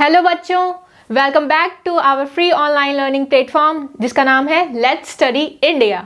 hello बच्चों welcome back to our free online learning platform जिसका नाम है लेट्स स्टडी इंडिया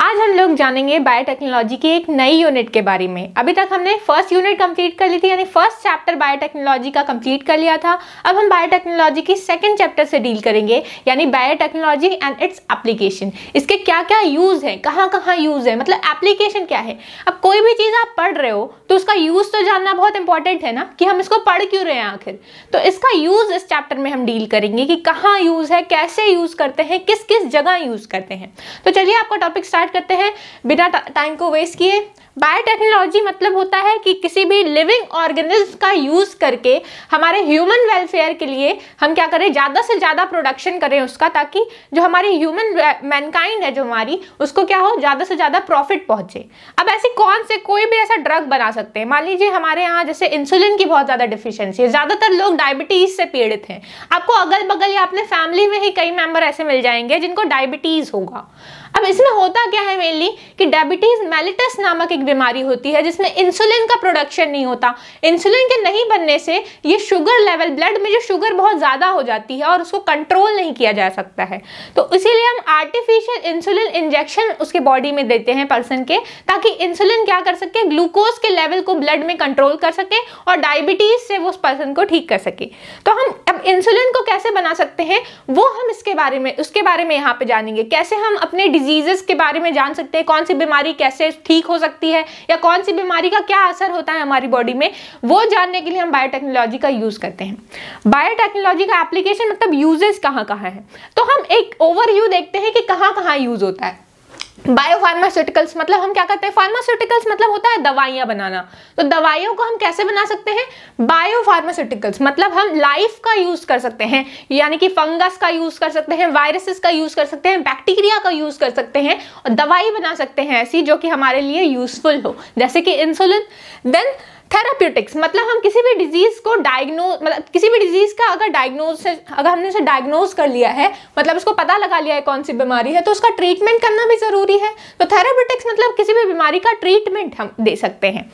आज हम लोग जानेंगे बायोटेक्नोलॉजी की एक नई यूनिट के बारे में अभी तक हमने फर्स्ट यूनिट कंप्लीट कर ली थी यानी फर्स्ट चैप्टर बायोटेक्नोलॉजी का कंप्लीट कर लिया था अब हम बायोटेक्नोलॉजी की सेकंड चैप्टर से डील करेंगे यानी बायोटेक्नोलॉजी एंड इट्स एप्लीकेशन इसके क्या क्या यूज़ है कहाँ कहाँ यूज़ है मतलब एप्लीकेशन क्या है अब कोई भी चीज़ आप पढ़ रहे हो तो उसका यूज़ तो जानना बहुत इंपॉर्टेंट है ना कि हम इसको पढ़ क्यों रहे हैं आखिर तो इसका यूज़ इस चैप्टर में हम डील करेंगे कि कहाँ यूज़ है कैसे यूज़ करते हैं किस किस जगह यूज़ करते हैं तो चलिए आपका टॉपिक स्टार्ट स्टार्ट करते हैं बिना टाइम को वेस्ट किए बायोटेक्नोलॉजी मतलब होता है कि किसी भी लिविंग ऑर्गेनिज्म का यूज़ करके हमारे ह्यूमन वेलफेयर के लिए हम क्या करें ज़्यादा से ज़्यादा प्रोडक्शन करें उसका ताकि जो हमारी ह्यूमन मैनकाइंड है जो हमारी उसको क्या हो ज़्यादा से ज़्यादा प्रॉफिट पहुँचे अब ऐसे कौन से कोई भी ऐसा ड्रग बना सकते हैं मान लीजिए हमारे यहाँ जैसे इंसुलिन की बहुत ज़्यादा डिफिशियंसी है ज़्यादातर लोग डायबिटीज़ से पीड़ित हैं आपको अगल बगल या अपने फैमिली में ही कई मेम्बर ऐसे मिल जाएंगे जिनको डायबिटीज़ होगा अब इसमें होता क्या है मेनली कि डायबिटीज़ मेलिटस नामक एक एक बीमारी होती है जिसमें इंसुलिन का प्रोडक्शन नहीं होता इंसुलिन के नहीं बनने से ये शुगर लेवल ब्लड में जो शुगर बहुत ज़्यादा हो जाती है और उसको कंट्रोल नहीं किया जा सकता है तो इसीलिए हम आर्टिफिशियल इंसुलिन इंजेक्शन उसके बॉडी में देते हैं पर्सन के ताकि इंसुलिन क्या कर सके ग्लूकोज के लेवल को ब्लड में कंट्रोल कर सके और डायबिटीज़ से वो उस पर्सन को ठीक कर सके तो हम अब इंसुलिन को कैसे बना सकते हैं वो हम इसके बारे में उसके बारे में यहाँ पर जानेंगे कैसे हम अपने डिजीजेस के बारे में जान सकते हैं कौन सी बीमारी कैसे ठीक हो सकती है है या कौन सी बीमारी का क्या असर होता है हमारी बॉडी में वो जानने के लिए हम बायोटेक्नोलॉजी का यूज़ करते हैं बायोटेक्नोलॉजी का एप्लीकेशन मतलब यूजेस कहाँ कहाँ है तो हम एक ओवरव्यू देखते हैं कि कहाँ कहाँ यूज़ होता है बायोफार्मास्यूटिकल्स मतलब हम क्या करते हैं फार्मास्यूटिकल्स मतलब होता है दवाइयाँ बनाना तो दवाइयों को हम कैसे बना सकते हैं बायोफार्मास्यूटिकल्स मतलब हम लाइफ का यूज़ कर सकते हैं यानी कि फंगस का यूज़ कर सकते हैं वायरसेस का यूज़ कर सकते हैं बैक्टीरिया का यूज़ कर सकते हैं और दवाई बना सकते हैं ऐसी जो कि हमारे लिए यूज़फुल हो जैसे कि इंसुलिन देन थेराप्यूटिक्स मतलब हम किसी भी डिजीज को डायग्नोज मतलब किसी भी डिजीज का अगर डायग्नोज अगर हमने उसे डायग्नोज कर लिया है मतलब उसको पता लगा लिया है कौन सी बीमारी है तो उसका ट्रीटमेंट करना भी जरूरी है तो थेराप्यूटिक्स मतलब किसी भी बीमारी का ट्रीटमेंट हम दे सकते हैं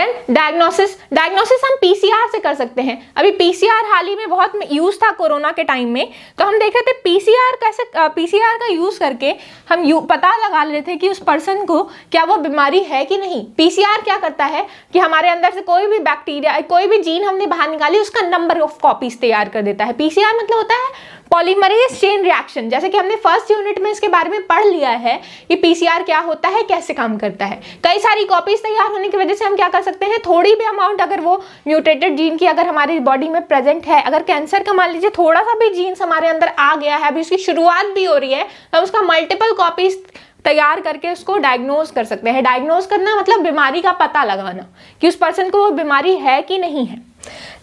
देन डायग्नोसिस डायग्नोसिस हम पीसीआर से कर सकते हैं अभी पीसीआर हाल ही में बहुत यूज था कोरोना के टाइम में तो हम देख रहे थे पीसीआर कैसे पीसीआर का यूज करके हम यू, पता लगा रहे थे कि उस पर्सन को क्या वो बीमारी है कि नहीं पीसीआर क्या करता है कि हमारे अंदर से से कोई भी बैक्टीरिया कोई भी जीन हमने बाहर निकाली उसका नंबर ऑफ कॉपीज तैयार कर देता है पीसीआर मतलब होता है पॉलीमरेज चेन रिएक्शन जैसे कि हमने फर्स्ट यूनिट में इसके बारे में पढ़ लिया है कि पीसीआर क्या होता है कैसे काम करता है कई सारी कॉपीज तैयार होने की वजह से हम क्या कर सकते हैं थोड़ी भी अमाउंट अगर वो म्यूटेटेड जीन की अगर हमारी बॉडी में प्रेजेंट है अगर कैंसर का मान लीजिए थोड़ा सा भी जीन्स हमारे अंदर आ गया है अभी उसकी शुरुआत भी हो रही है तो उसका मल्टीपल कॉपीज तैयार करके उसको डायग्नोज कर सकते हैं डायग्नोज करना मतलब बीमारी का पता लगाना कि उस पर्सन को वो बीमारी है कि नहीं है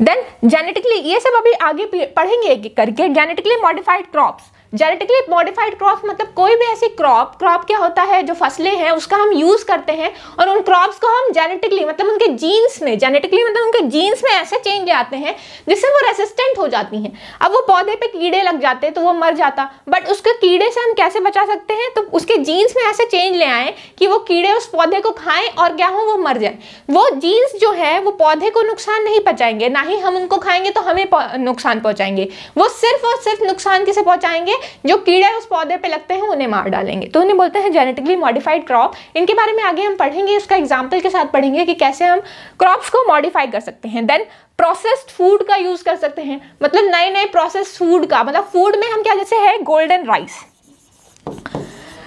देन जेनेटिकली ये सब अभी आगे पढ़ेंगे एक करके genetically modified crops genetically modified crop मतलब कोई भी ऐसी क्रॉप क्रॉप क्या होता है जो फसलें हैं उसका हम यूज़ करते हैं और उन क्रॉप्स को हम जेनेटिकली मतलब उनके जीन्स में जेनेटिकली मतलब उनके जीन्स में ऐसे चेंज आते हैं जिससे वो रेसिस्टेंट हो जाती हैं अब वो पौधे पे कीड़े लग जाते तो वो मर जाता बट उसके कीड़े से हम कैसे बचा सकते हैं तो उसके जीन्स में ऐसे चेंज ले आए कि वो कीड़े उस पौधे को खाएं और क्या हो वो मर जाए वो जीन्स जो है वो पौधे को नुकसान नहीं पहुंचाएंगे ना ही हम उनको खाएंगे तो हमें नुकसान पहुँचाएंगे वो सिर्फ और सिर्फ नुकसान किसे पहुँचाएंगे जो कीड़े उस पौधे पे लगते हैं उन्हें मार डालेंगे तो उन्हें बोलते हैं जेनेटिकली मॉडिफाइड क्रॉप इनके बारे में आगे हम पढ़ेंगे इसका एग्जाम्पल के साथ पढ़ेंगे कि कैसे हम क्रॉप्स को मॉडिफाई कर सकते हैं देन प्रोसेस्ड फूड का यूज़ कर सकते हैं मतलब नए नए प्रोसेस्ड फूड का मतलब फूड में हम क्या जैसे है गोल्डन राइस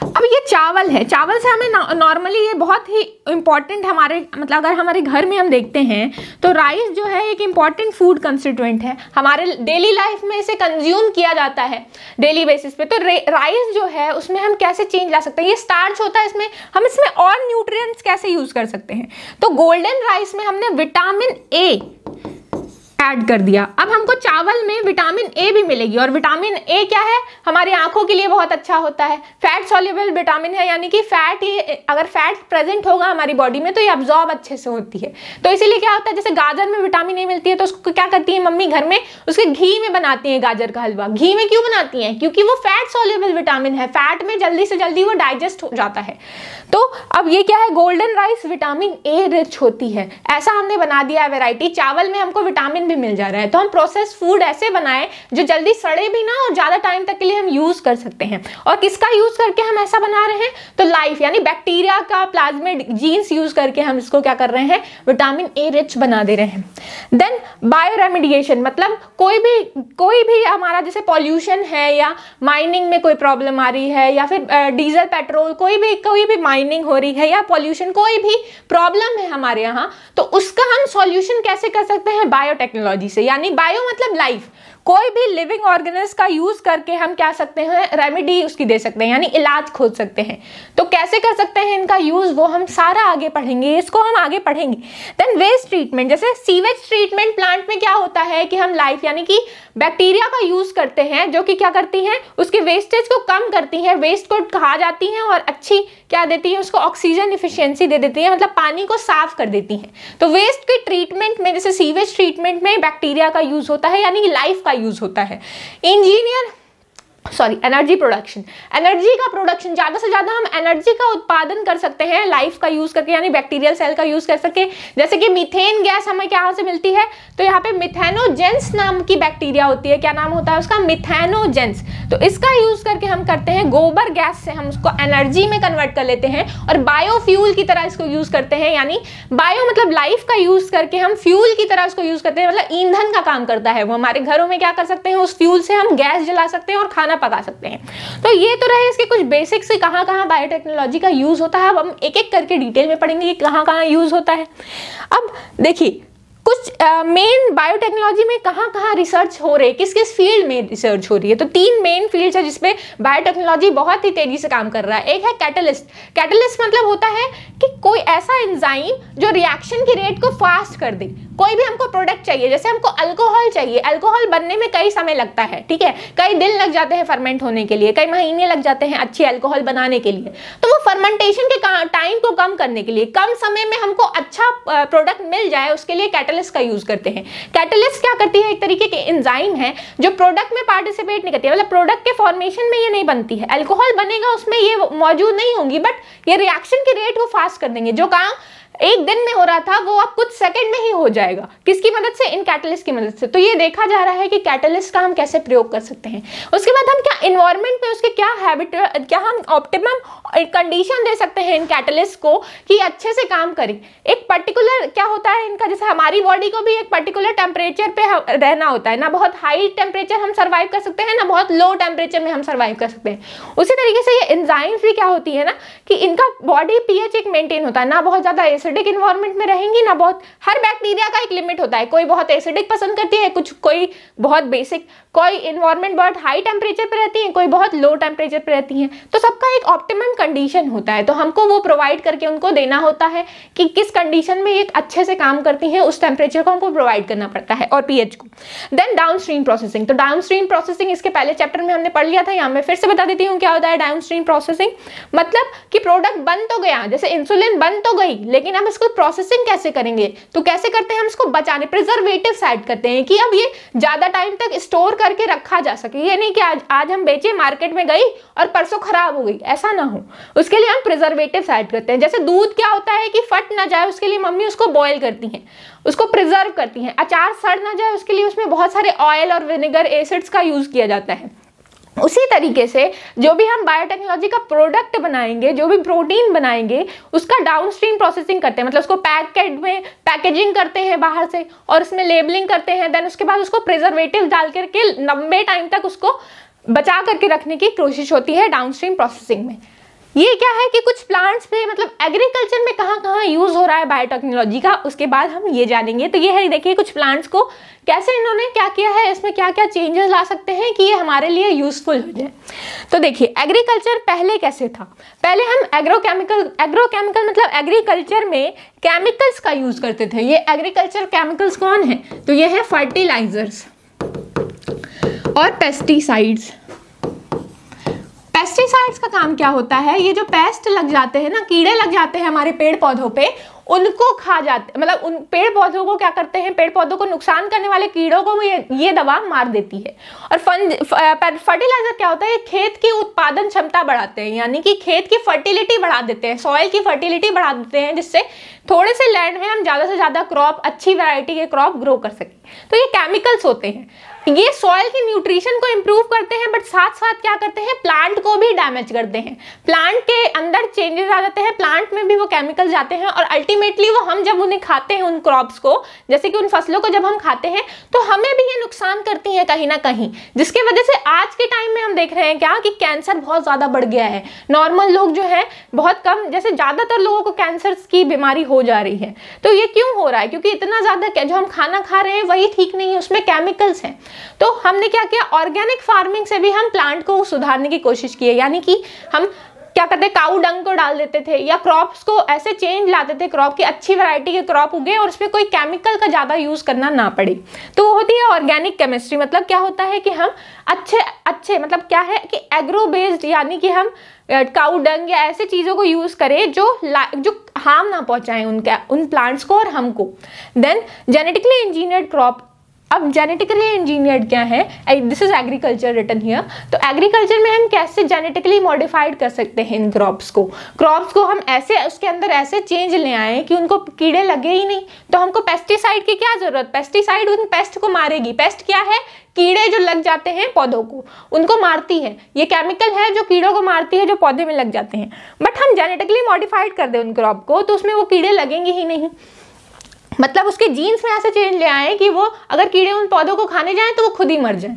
अब ये चावल है चावल से हमें नॉर्मली ये बहुत ही इम्पॉर्टेंट हमारे मतलब अगर हमारे घर में हम देखते हैं तो राइस जो है एक इम्पॉर्टेंट फूड कंस्टिट्यूंट है हमारे डेली लाइफ में इसे कंज्यूम किया जाता है डेली बेसिस पे तो राइस जो है उसमें हम कैसे चेंज ला सकते हैं ये स्टार्च होता है इसमें हम इसमें और न्यूट्रिय कैसे यूज़ कर सकते हैं तो गोल्डन राइस में हमने विटामिन ए ऐड कर दिया अब हमको चावल में विटामिन ए भी मिलेगी और विटामिन ए क्या है हमारी आंखों के लिए बहुत अच्छा होता है फैट सॉल्युबल विटामिन है यानी कि फैट ये अगर फैट प्रेजेंट होगा हमारी बॉडी में तो ये अब्जॉर्ब अच्छे से होती है तो इसीलिए क्या होता है जैसे गाजर में विटामिन ए मिलती है तो उसको क्या करती है मम्मी घर में उसके घी में बनाती है गाजर का हलवा घी में क्यों बनाती है क्योंकि वो फैट सॉल्युबल विटामिन है फैट में जल्दी से जल्दी वो डाइजेस्ट हो जाता है तो अब ये क्या है golden rice vitamin A rich होती है ऐसा हमने बना दिया है वेराइटी चावल में हमको विटामिन भी मिल जा रहा है तो हम प्रोसेस फूड ऐसे बनाएं जो जल्दी सड़े भी ना और ज़्यादा टाइम तक के लिए हम यूज़ कर सकते हैं और किसका यूज़ करके हम ऐसा बना रहे हैं तो लाइफ यानी बैक्टीरिया का प्लाज्मिड जीन्स यूज़ करके हम इसको क्या कर रहे हैं विटामिन ए रिच बना दे रहे हैं देन बायो रेमिडिएशन मतलब कोई भी कोई भी हमारा जैसे पॉल्यूशन है या माइनिंग में कोई प्रॉब्लम आ रही है या फिर डीजल पेट्रोल कोई भी कोई भी माइनिंग हो रही है या पॉल्यूशन कोई भी प्रॉब्लम है हमारे यहाँ तो उसका हम सॉल्यूशन कैसे कर सकते हैं बायोटेक्नोलॉजी टेक्नोलॉजी से यानी बायो मतलब लाइफ कोई भी लिविंग ऑर्गेनिज का यूज करके हम क्या सकते हैं रेमेडी उसकी दे सकते हैं यानी इलाज खोज सकते हैं तो कैसे कर सकते हैं इनका यूज वो हम सारा आगे पढ़ेंगे इसको हम आगे पढ़ेंगे देन वेस्ट ट्रीटमेंट जैसे सीवेज ट्रीटमेंट प्लांट में क्या होता है कि हम लाइफ यानी कि बैक्टीरिया का यूज करते हैं जो कि क्या करती हैं उसके वेस्टेज को कम करती हैं वेस्ट को खा जाती हैं और अच्छी क्या देती है उसको ऑक्सीजन इफिशियंसी दे देती है मतलब पानी को साफ कर देती हैं तो वेस्ट के ट्रीटमेंट में जैसे सीवेज ट्रीटमेंट में बैक्टीरिया का यूज होता है यानी लाइफ का यूज होता है engineer sorry energy production energy का प्रोडक्शन ज़्यादा से ज़्यादा हम एनर्जी का उत्पादन कर सकते हैं लाइफ का यूज़ करके यानी बैक्टीरियल सेल का यूज़ कर सके जैसे कि मिथेन गैस हमें क्या से मिलती है तो यहाँ पे मिथेनोजेंस नाम की बैक्टीरिया होती है क्या नाम होता है उसका मिथेनोजेंस तो इसका यूज़ करके हम करते हैं गोबर गैस से हम उसको एनर्जी में कन्वर्ट कर लेते हैं और बायोफ्यूल की तरह इसको यूज़ करते हैं यानी बायो मतलब लाइफ का यूज़ करके हम फ्यूल की तरह उसको यूज़ करते हैं मतलब ईंधन का काम करता है वो हमारे घरों में क्या कर सकते हैं उस फ्यूल से हम गैस जला सकते हैं और खाना पका लगा सकते हैं तो ये तो रहे इसके कुछ बेसिक्स से कहाँ कहाँ बायोटेक्नोलॉजी का यूज़ होता है अब हम एक एक करके डिटेल में पढ़ेंगे कि कहाँ कहाँ यूज़ होता है अब देखिए कुछ मेन uh, बायोटेक्नोलॉजी में कहाँ कहाँ रिसर्च हो रही है किस किस फील्ड में रिसर्च हो रही है तो तीन मेन फील्ड्स है जिसमें बायोटेक्नोलॉजी बहुत ही तेजी से काम कर रहा है एक है कैटलिस्ट कैटलिस्ट मतलब होता है कि कोई ऐसा एंजाइम जो रिएक्शन की रेट को फास्ट कर दे कोई भी हमको प्रोडक्ट चाहिए जैसे हमको अल्कोहल चाहिए अल्कोहल बनने में कई समय लगता है ठीक है कई दिन लग जाते हैं फर्मेंट होने के लिए कई महीने लग जाते हैं अच्छी अल्कोहल बनाने के लिए तो फर्मेंटेशन के टाइम को कम करने के लिए कम समय में हमको अच्छा प्रोडक्ट मिल जाए उसके लिए कैटलिस्ट का यूज करते हैं कैटलिस्ट क्या करती है एक तरीके के एंजाइम है जो प्रोडक्ट में पार्टिसिपेट नहीं करती है मतलब प्रोडक्ट के फॉर्मेशन में ये नहीं बनती है एल्कोहल बनेगा उसमें ये मौजूद नहीं होंगी बट ये रिएक्शन के रेट को फास्ट कर देंगे जो काम एक दिन में हो रहा था वो अब कुछ सेकंड में ही हो जाएगा किसकी मदद से इन कैटलिस्ट की मदद से तो ये देखा जा रहा है कि कैटलिस्ट का हम कैसे प्रयोग कर सकते हैं उसके बाद हम क्या इन्वायरमेंट में उसके क्या हैबिट क्या हम ऑप्टिमम कंडीशन दे सकते हैं इन कैटलिस्ट को कि अच्छे से काम करें एक पर्टिकुलर क्या होता है इनका जैसे हमारी बॉडी को भी एक पर्टिकुलर टेम्परेचर पे रहना होता है ना बहुत हाई टेम्परेचर हम सर्वाइव कर सकते हैं ना बहुत लो टेम्परेचर में हम सर्वाइव कर सकते हैं उसी तरीके से ये एंजाइम्स भी क्या होती है ना कि इनका बॉडी पीएच एक मेंटेन होता है ना बहुत ज़्यादा एसिडिक इन्वायरमेंट में रहेंगी ना बहुत हर बैक्टीरिया का एक लिमिट होता है कोई बहुत एसिडिक पसंद करती है कुछ कोई बहुत बेसिक कोई इन्वायरमेंट बहुत हाई टेम्परेचर पर रहती है कोई बहुत लो टेम्परेचर पर रहती है तो सबका एक ऑप्टिमम कंडीशन होता है तो हमको वो प्रोवाइड करके उनको देना होता है कि किस कंडीशन में ये अच्छे से काम करती है उस टेम्परेचर को हमको प्रोवाइड करना पड़ता है और पीएच को देन डाउन स्ट्रीम प्रोसेसिंग तो डाउन स्ट्रीम प्रोसेसिंग इसके पहले चैप्टर में हमने पढ़ लिया था यहाँ मैं फिर से बता देती हूँ क्या होता है डाउन स्ट्रीम प्रोसेसिंग मतलब कि प्रोडक्ट बन तो गया जैसे इंसुलिन बन तो गई लेकिन हम इसको प्रोसेसिंग कैसे करेंगे तो कैसे करते हैं हम इसको बचाने प्रिजर्वेटिव साइड करते हैं कि अब ये ज़्यादा टाइम तक स्टोर करके रखा जा सके ये नहीं कि आज आज हम बेचे मार्केट में गई और परसों खराब हो गई ऐसा ना हो उसके लिए हम प्रिजर्वेटिव ऐड करते हैं जैसे दूध क्या होता है कि फट ना जाए उसके लिए मम्मी उसको बॉयल करती हैं उसको प्रिजर्व करती हैं अचार सड़ ना जाए उसके लिए उसमें बहुत सारे ऑयल और विनेगर एसिड्स का यूज़ किया जाता है उसी तरीके से जो भी हम बायोटेक्नोलॉजी का प्रोडक्ट बनाएंगे जो भी प्रोटीन बनाएंगे उसका डाउनस्ट्रीम प्रोसेसिंग करते हैं मतलब उसको पैकेट में पैकेजिंग करते हैं बाहर से और उसमें लेबलिंग करते हैं देन उसके बाद उसको प्रिजर्वेटिव डाल करके लंबे टाइम तक उसको बचा करके रखने की कोशिश होती है डाउनस्ट्रीम प्रोसेसिंग में ये क्या है कि कुछ प्लांट्स पे मतलब एग्रीकल्चर में कहाँ कहाँ यूज़ हो रहा है बायोटेक्नोलॉजी का उसके बाद हम ये जानेंगे तो ये है देखिए कुछ प्लांट्स को कैसे इन्होंने क्या किया है इसमें क्या क्या चेंजेस ला सकते हैं कि ये हमारे लिए यूज़फुल हो जाए तो देखिए एग्रीकल्चर पहले कैसे था पहले हम एग्रोकेमिकल एग्रोकेमिकल मतलब एग्रीकल्चर में केमिकल्स का यूज़ करते थे ये एग्रीकल्चर केमिकल्स कौन है तो ये है फर्टिलाइजर्स और पेस्टिसाइड्स पेस्टिसाइड्स का काम क्या होता है ये जो पेस्ट लग जाते हैं ना कीड़े लग जाते हैं हमारे पेड़ पौधों पे उनको खा जाते मतलब उन पेड़ पौधों को क्या करते हैं पेड़ पौधों को नुकसान करने वाले कीड़ों को ये ये दवा मार देती है और फंज फर्टिलाइजर क्या होता है ये खेत की उत्पादन क्षमता बढ़ाते हैं यानी कि खेत की फर्टिलिटी बढ़ा देते हैं सॉइल की फर्टिलिटी बढ़ा देते हैं जिससे थोड़े से लैंड में हम ज़्यादा से ज़्यादा क्रॉप अच्छी वैरायटी के क्रॉप ग्रो कर सकें तो ये केमिकल्स होते हैं ये सॉइल की न्यूट्रिशन को इम्प्रूव करते हैं बट साथ साथ क्या करते हैं प्लांट को भी डैमेज करते हैं प्लांट के अंदर चेंजेस आ जाते हैं प्लांट में भी वो केमिकल जाते हैं और अल्टीमेटली वो हम जब उन्हें खाते हैं उन क्रॉप्स को जैसे कि उन फसलों को जब हम खाते हैं तो हमें भी ये नुकसान करती है कहीं ना कहीं जिसके वजह से आज के टाइम में हम देख रहे हैं क्या कि कैंसर बहुत ज़्यादा बढ़ गया है नॉर्मल लोग जो है बहुत कम जैसे ज़्यादातर लोगों को कैंसर की बीमारी हो जा रही है तो ये क्यों हो रहा है क्योंकि इतना ज़्यादा जो हम खाना खा रहे हैं वही ठीक नहीं है उसमें केमिकल्स हैं तो हमने क्या किया ऑर्गेनिक फार्मिंग से भी हम प्लांट को सुधारने की कोशिश की है यानी कि हम क्या करते काऊ डंग को डाल देते थे या क्रॉप्स को ऐसे चेंज लाते थे क्रॉप की अच्छी वैरायटी के क्रॉप उगे और उसमें कोई केमिकल का ज़्यादा यूज़ करना ना पड़े तो वो होती है ऑर्गेनिक केमिस्ट्री मतलब क्या होता है कि हम अच्छे अच्छे मतलब क्या है कि एग्रो बेस्ड यानी कि हम काऊ डंग या ऐसे चीज़ों को यूज़ करें जो जो हार्म ना पहुँचाएं उनका उन प्लांट्स को और हमको देन जेनेटिकली इंजीनियर्ड क्रॉप अब जेनेटिकली इंजीनियर्ड क्या है this is agriculture return here तो एग्रीकल्चर में हम कैसे जेनेटिकली मॉडिफाइड कर सकते हैं इन क्रॉप्स को क्रॉप्स को हम ऐसे उसके अंदर ऐसे चेंज ले आए कि उनको कीड़े लगे ही नहीं तो हमको पेस्टिसाइड की क्या जरूरत पेस्टिसाइड उन पेस्ट को मारेगी पेस्ट क्या है कीड़े जो लग जाते हैं पौधों को उनको मारती है ये केमिकल है जो कीड़ों को मारती है जो पौधे में लग जाते हैं बट हम जेनेटिकली मॉडिफाइड कर दें उन क्रॉप को तो उसमें वो कीड़े लगेंगे ही नहीं मतलब उसके जीन्स में ऐसे चेंज ले आए कि वो अगर कीड़े उन पौधों को खाने जाएं तो वो खुद ही मर जाएं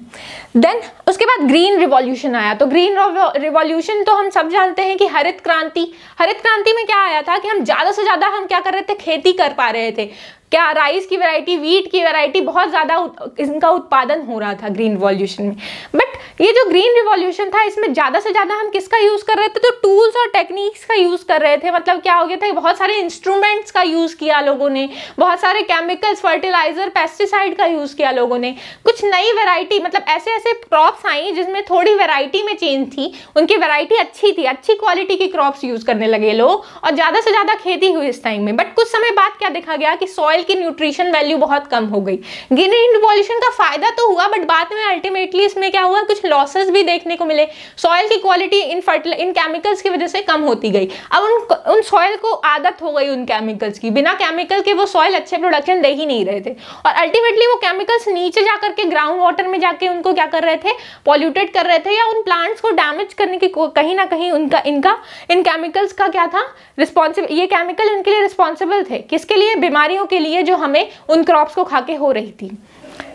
देन उसके बाद ग्रीन रिवॉल्यूशन आया तो ग्रीन रिवॉल्यूशन तो हम सब जानते हैं कि हरित क्रांति हरित क्रांति में क्या आया था कि हम ज़्यादा से ज़्यादा हम क्या कर रहे थे खेती कर पा रहे थे क्या राइस की वैरायटी वीट की वैरायटी बहुत ज़्यादा इनका उत्पादन हो रहा था ग्रीन रिवॉल्यूशन में बट ये जो ग्रीन रिवॉल्यूशन था इसमें ज़्यादा से ज़्यादा हम किसका यूज़ कर रहे थे तो टूल्स और टेक्निक्स का यूज़ कर रहे थे मतलब क्या हो गया था बहुत सारे इंस्ट्रूमेंट्स का यूज़ किया लोगों ने बहुत सारे केमिकल्स फर्टिलाइज़र पेस्टिसाइड का यूज़ किया लोगों ने कुछ नई वेराइटी मतलब ऐसे ऐसे क्रॉप्स आई जिसमें थोड़ी वेराइटी में चेंज थी उनकी वेराइटी अच्छी थी अच्छी क्वालिटी की क्रॉप्स यूज़ करने लगे लोग और ज़्यादा से ज़्यादा खेती हुई इस टाइम में बट कुछ समय बाद क्या देखा गया कि सॉइल सॉइल की न्यूट्रिशन वैल्यू बहुत कम हो गई ग्रीन रिवॉल्यूशन का फायदा तो हुआ बट बाद में अल्टीमेटली इसमें क्या हुआ कुछ लॉसेस भी देखने को मिले सॉइल की क्वालिटी इन फर्टिल इन केमिकल्स की वजह से कम होती गई अब उन उन सॉइल को आदत हो गई उन केमिकल्स की बिना केमिकल के वो सॉइल अच्छे प्रोडक्शन दे ही नहीं रहे थे और अल्टीमेटली वो केमिकल्स नीचे जा करके ग्राउंड वाटर में जाके उनको क्या कर रहे थे पॉल्यूटेड कर रहे थे या उन प्लांट्स को डैमेज करने की कहीं ना कहीं उनका इनका इन केमिकल्स का क्या था रिस्पॉन्सिबल ये केमिकल इनके लिए रिस्पॉन्सिबल थे किसके लिए बीमारियों के लिए लिए जो हमें उन क्रॉप्स को खा के हो रही थी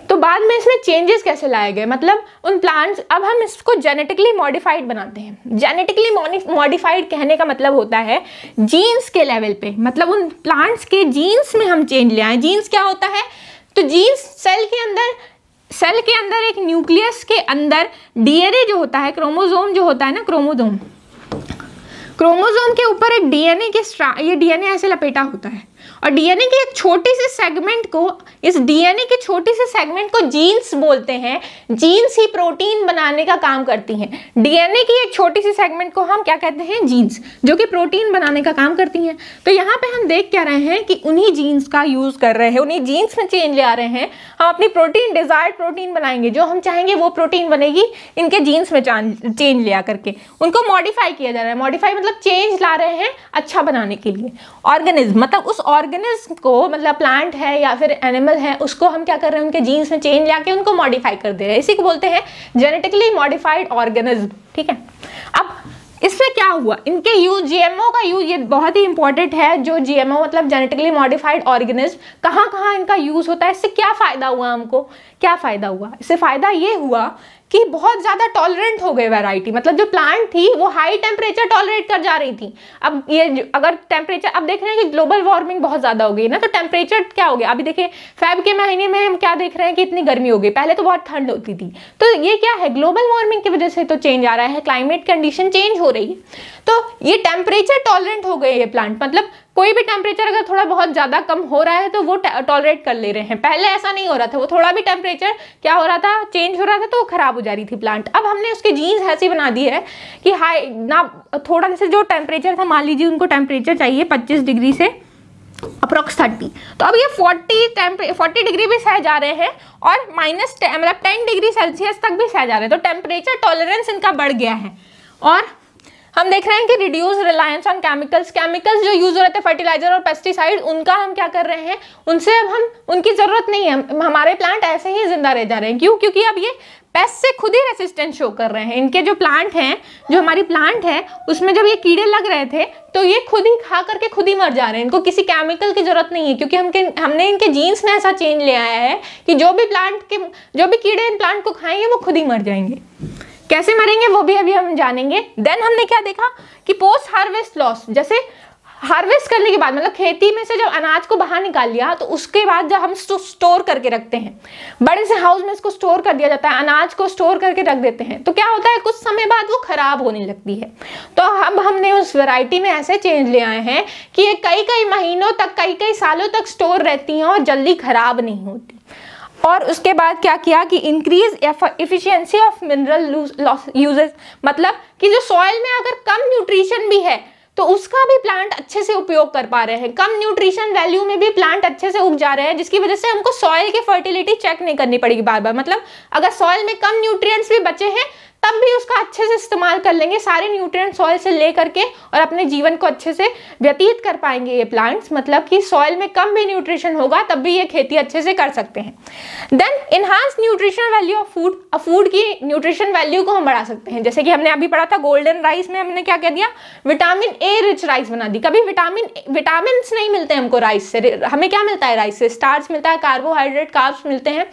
तो बाद में इसमें चेंजेस कैसे लाए गए मतलब उन प्लांट्स अब हम इसको जेनेटिकली मॉडिफाइड बनाते हैं जेनेटिकली मॉडिफाइड कहने का मतलब होता है जीन्स के लेवल पे मतलब उन प्लांट्स के जीन्स में हम चेंज ले आए जीन्स क्या होता है तो जीन्स सेल के अंदर सेल के अंदर एक न्यूक्लियस के अंदर डीएनए जो होता है क्रोमोजोम जो होता है ना क्रोमोजोम क्रोमोजोम के ऊपर एक डीएनए के स्ट्रा ये डीएनए ऐसे लपेटा होता है और डीएनए के एक छोटे से सेगमेंट को इस डीएनए के छोटे से सेगमेंट को जीन्स बोलते हैं जीन्स ही प्रोटीन बनाने का काम करती हैं डीएनए की एक छोटी सी सेगमेंट को हम क्या कहते हैं जीन्स जो कि प्रोटीन बनाने का काम करती हैं तो यहाँ पे हम देख क्या रहे हैं कि उन्हीं जीन्स का यूज़ कर रहे हैं उन्हीं जीन्स में चेंज ले आ रहे हैं हम अपनी प्रोटीन डिजायर्ड प्रोटीन बनाएंगे जो हम चाहेंगे वो प्रोटीन बनेगी इनके जीन्स में चेंज ले आ करके उनको मॉडिफाई किया जा रहा है मॉडिफाई मतलब चेंज ला रहे हैं अच्छा बनाने के लिए ऑर्गेनिज्म मतलब उस ऑर्ग ऑर्गेनिज्म को मतलब प्लांट है या फिर एनिमल है उसको हम क्या कर रहे हैं उनके जीन्स में चेंज ला के उनको मॉडिफाई कर दे रहे हैं इसी को बोलते हैं जेनेटिकली मॉडिफाइड ऑर्गेनिज्म ठीक है अब इससे क्या हुआ इनके यूज जीएमओ का यूज ये बहुत ही इंपॉर्टेंट है जो जीएमओ मतलब जेनेटिकली मॉडिफाइड ऑर्गेनिज्म कहाँ कहाँ इनका यूज होता है इससे क्या फ़ायदा हुआ हमको क्या फ़ायदा हुआ इससे फ़ायदा ये हुआ कि बहुत ज़्यादा टॉलरेंट हो गए वैरायटी मतलब जो प्लांट थी वो हाई टेम्परेचर टॉलरेट कर जा रही थी अब ये अगर टेम्परेचर अब देख रहे हैं कि ग्लोबल वार्मिंग बहुत ज़्यादा हो गई ना तो टेम्परेचर क्या हो गया अभी देखिए फैब के महीने में हम क्या देख रहे हैं कि इतनी गर्मी हो गई पहले तो बहुत ठंड होती थी तो ये क्या है ग्लोबल वार्मिंग की वजह से तो चेंज आ रहा है क्लाइमेट कंडीशन चेंज हो रही है तो ये टेम्परेचर टॉलरेंट हो गए ये प्लांट मतलब कोई भी टेम्परेचर अगर थोड़ा बहुत ज़्यादा कम हो रहा है तो वो टॉलरेट कर ले रहे हैं पहले ऐसा नहीं हो रहा था वो थोड़ा भी टेम्परेचर क्या हो रहा था चेंज हो रहा था तो वो ख़राब हो जा रही थी प्लांट अब हमने उसके जीन्स ऐसी बना दी है कि हाई ना थोड़ा जैसे जो टेम्परेचर था मान लीजिए उनको टेम्परेचर चाहिए पच्चीस डिग्री से अप्रोक्स थर्टी तो अब ये फोर्टी टेम्परे फोर्टी डिग्री भी सह जा रहे हैं और माइनस मतलब टेन डिग्री सेल्सियस तक भी सह जा रहे हैं तो टेम्परेचर टॉलरेंस इनका बढ़ गया है और हम देख रहे हैं कि reduce reliance on chemicals chemicals जो यूज हो रहे थे फर्टिलाइजर और पेस्टिसाइड उनका हम क्या कर रहे हैं उनसे अब हम उनकी जरूरत नहीं है हमारे प्लांट ऐसे ही जिंदा रह जा रहे हैं क्यों क्योंकि अब ये पेस्ट से खुद ही रेसिस्टेंस शो कर रहे हैं इनके जो प्लांट हैं जो हमारी प्लांट है उसमें जब ये कीड़े लग रहे थे तो ये खुद ही खा करके खुद ही मर जा रहे हैं इनको किसी केमिकल की जरूरत नहीं है क्योंकि हम हमने इनके जीन्स में ऐसा चेंज ले आया है कि जो भी प्लांट के जो भी कीड़े इन प्लांट को खाएंगे वो खुद ही मर जाएंगे कैसे मरेंगे वो भी अभी हम जानेंगे देन हमने क्या देखा कि पोस्ट हार्वेस्ट लॉस जैसे हार्वेस्ट करने के बाद मतलब खेती में से जब अनाज को बाहर निकाल लिया तो उसके बाद जब हम स्टोर करके रखते हैं बड़े से हाउस में इसको स्टोर कर दिया जाता है अनाज को स्टोर करके रख देते हैं तो क्या होता है कुछ समय बाद वो खराब होने लगती है तो हम हमने उस वैरायटी में ऐसे चेंज ले आए हैं कि ये कई कई महीनों तक कई कई सालों तक स्टोर रहती हैं और जल्दी खराब नहीं होती और उसके बाद क्या किया कि increase efficiency of mineral usages मतलब कि जो सॉइल में अगर कम न्यूट्रिशन भी है तो उसका भी प्लांट अच्छे से उपयोग कर पा रहे हैं कम न्यूट्रिशन वैल्यू में भी प्लांट अच्छे से उग जा रहे हैं जिसकी वजह से हमको सॉइल की फर्टिलिटी चेक नहीं करनी पड़ेगी बार बार मतलब अगर सॉइल में कम न्यूट्रिएंट्स भी बचे हैं तब भी उसका अच्छे से इस्तेमाल कर लेंगे सारे न्यूट्रिएंट सॉइल से ले करके और अपने जीवन को अच्छे से व्यतीत कर पाएंगे ये प्लांट्स मतलब कि सॉइल में कम भी न्यूट्रिशन होगा तब भी ये खेती अच्छे से कर सकते हैं then enhance nutrition value of food food की न्यूट्रिशन वैल्यू को हम बढ़ा सकते हैं जैसे कि हमने अभी पढ़ा था गोल्डन राइस में हमने क्या कह दिया विटामिन ए रिच राइस बना दी कभी विटामिन विटामिन नहीं मिलते हमको राइस से हमें क्या मिलता है राइस से स्टार्च मिलता है कार्बोहाइड्रेट कार्ब्स मिलते हैं